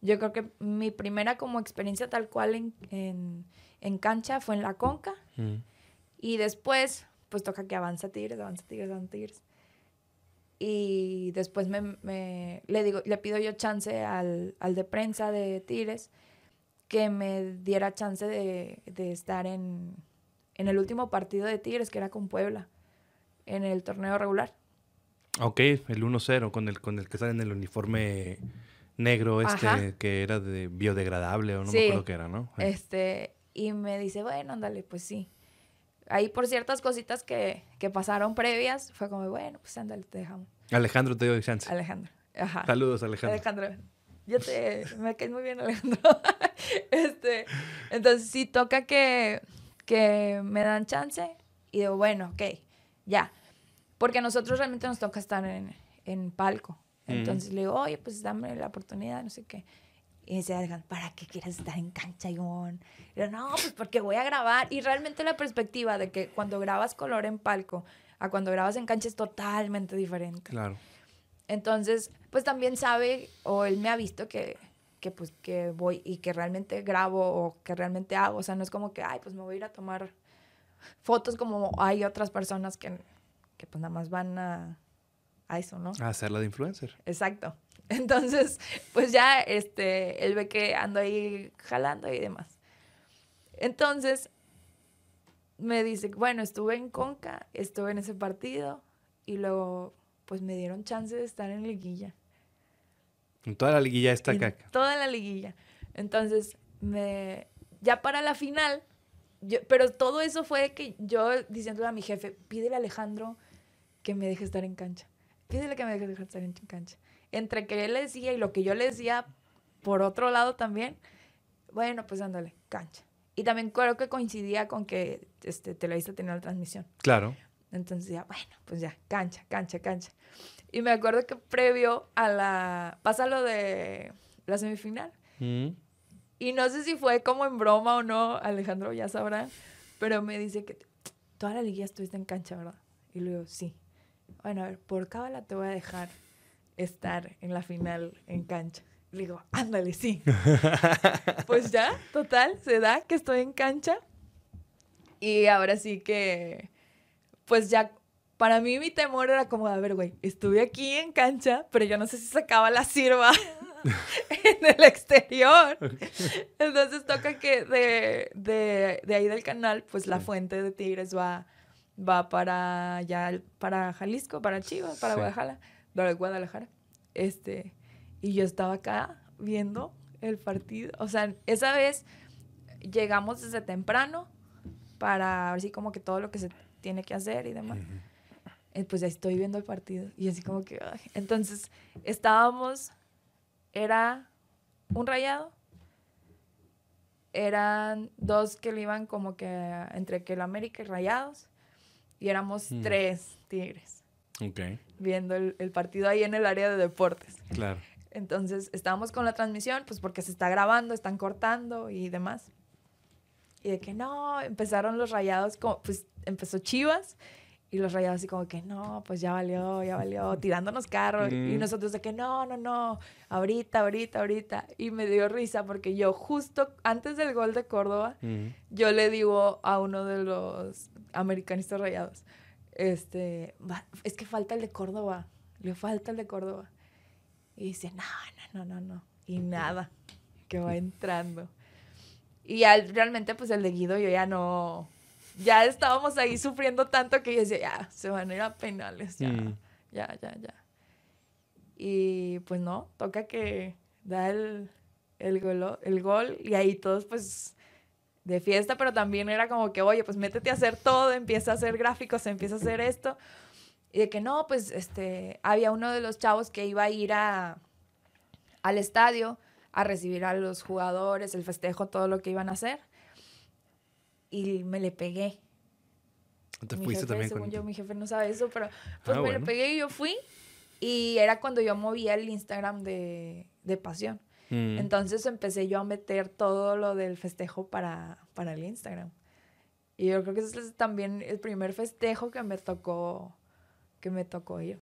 Yo creo que mi primera como experiencia tal cual en, cancha fue en la Conca. Mm. Y después, pues toca que avanza Tigres, avanza Tigres, avanza Tigres. Y después me, le, digo, le pido yo chance al, de prensa de Tigres que me diera chance de, estar en, en, el último partido de Tigres, que era con Puebla, en el torneo regular. Ok, el 1-0, con el, con el que está en el uniforme negro este que era de biodegradable o no me acuerdo qué era, ¿no? Este, y me dice, bueno, ándale, pues sí. Ahí por ciertas cositas que, que pasaron previas, fue como, bueno, pues ándale, te dejamos. Alejandro, te dio chance. Alejandro. Ajá. Saludos, Alejandro. Alejandro. Yo te, me caes muy bien, Alejandro. este, entonces sí toca que, que me dan chance y digo, bueno, ok, ya. Porque a nosotros realmente nos toca estar en, en palco. Entonces le digo, oye, pues dame la oportunidad, no sé qué. Y me decía, ¿para qué quieres estar en cancha, Y yo, no, pues porque voy a grabar. Y realmente la perspectiva de que cuando grabas color en palco a cuando grabas en cancha es totalmente diferente. Claro. Entonces, pues también sabe, o él me ha visto que, que pues que voy y que realmente grabo o que realmente hago. O sea, no es como que, ay, pues me voy a ir a tomar fotos como hay otras personas que, que pues nada más van a a eso, ¿no? A hacerla de influencer. Exacto. Entonces, pues ya este, él ve que ando ahí jalando y demás. Entonces, me dice, bueno, estuve en Conca, estuve en ese partido y luego, pues me dieron chance de estar en liguilla. En toda la liguilla está caca. Toda la liguilla. Entonces, me, ya para la final, pero todo eso fue que yo diciéndole a mi jefe, pídele a Alejandro que me deje estar en cancha fíjese que me estar en cancha. Entre que él le decía y lo que yo le decía, por otro lado también, bueno, pues ándale, cancha. Y también creo que coincidía con que este, Televisa tenía la transmisión. Claro. Entonces ya, bueno, pues ya, cancha, cancha, cancha. Y me acuerdo que previo a la... pasa lo de la semifinal. Mm. Y no sé si fue como en broma o no, Alejandro ya sabrá, pero me dice que toda la liguilla estuviste en cancha, ¿verdad? Y luego, sí bueno, a ver, por cábala te voy a dejar estar en la final en cancha. Le digo, ándale, sí. pues ya, total, se da que estoy en cancha. Y ahora sí que, pues ya, para mí mi temor era como, a ver, güey, estuve aquí en cancha, pero yo no sé si sacaba la sirva en el exterior. Entonces toca que de, de ahí del canal, pues la fuente de Tigres va va para para Jalisco, para Chivas, para Guadalajara, Este, y yo estaba acá viendo el partido. O sea, esa vez llegamos desde temprano para ver si como que todo lo que se tiene que hacer y demás. Eh, pues ya estoy viendo el partido. Y así como que, entonces estábamos, era un rayado, eran dos que le iban como que entre que el América y Rayados, y éramos mm. tres tigres. Viendo el, partido ahí en el área de deportes. Claro. Entonces estábamos con la transmisión, pues porque se está grabando, están cortando y demás. Y de que no, empezaron los rayados, como, pues empezó Chivas y los rayados así como que, no, pues ya valió, ya valió, tirándonos carros. Y nosotros de que, no, no, no, ahorita, ahorita, ahorita. Y me dio risa porque yo justo antes del gol de Córdoba, yo le digo a uno de los americanistas rayados, este, es que falta el de Córdoba, le falta el de Córdoba. Y dice, no, no, no, no, no. Y nada, que va entrando. Y al, realmente pues el de Guido yo ya no ya estábamos ahí sufriendo tanto que yo decía, ya, se van a ir a penales, ya, mm. ya, ya, ya. Y pues no, toca que da el, el, el gol y ahí todos pues de fiesta, pero también era como que, oye, pues métete a hacer todo, empieza a hacer gráficos, empieza a hacer esto. Y de que no, pues este, había uno de los chavos que iba a ir al estadio a recibir a los jugadores, el festejo, todo lo que iban a hacer y me le pegué. Te mi fuiste jefe, también según yo, mi jefe no sabe eso, pero pues ah, me le pegué y yo fui y era cuando yo movía el Instagram de, de Pasión. Mm. Entonces empecé yo a meter todo lo del festejo para, para el Instagram. Y yo creo que ese es también el primer festejo que me tocó, que me tocó yo.